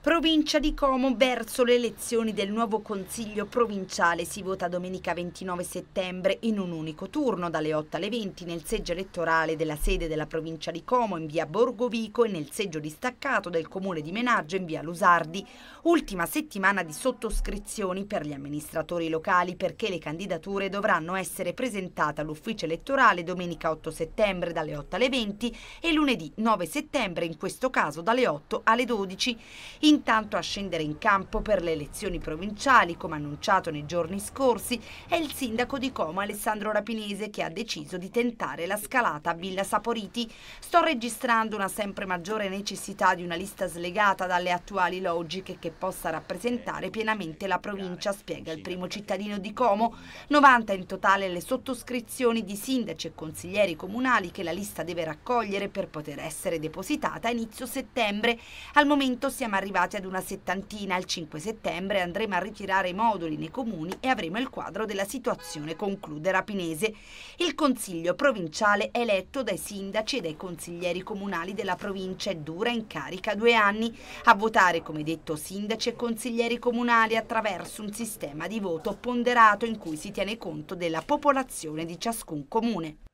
Provincia di Como verso le elezioni del nuovo Consiglio provinciale si vota domenica 29 settembre in un unico turno dalle 8 alle 20 nel seggio elettorale della sede della provincia di Como in via Borgovico e nel seggio distaccato del comune di Menaggio in via Lusardi. Ultima settimana di sottoscrizioni per gli amministratori locali perché le candidature dovranno essere presentate all'ufficio elettorale domenica 8 settembre dalle 8 alle 20 e lunedì 9 settembre in questo caso dalle 8 alle 12. In intanto a scendere in campo per le elezioni provinciali, come annunciato nei giorni scorsi, è il sindaco di Como Alessandro Rapinese che ha deciso di tentare la scalata a Villa Saporiti. Sto registrando una sempre maggiore necessità di una lista slegata dalle attuali logiche che possa rappresentare pienamente la provincia, spiega il primo cittadino di Como. 90 in totale le sottoscrizioni di sindaci e consiglieri comunali che la lista deve raccogliere per poter essere depositata a inizio settembre. Al momento siamo arrivati arrivati ad una settantina. Il 5 settembre andremo a ritirare i moduli nei comuni e avremo il quadro della situazione, conclude Rapinese. Il Consiglio provinciale è eletto dai sindaci e dai consiglieri comunali della provincia e dura in carica due anni. A votare, come detto, sindaci e consiglieri comunali attraverso un sistema di voto ponderato in cui si tiene conto della popolazione di ciascun comune.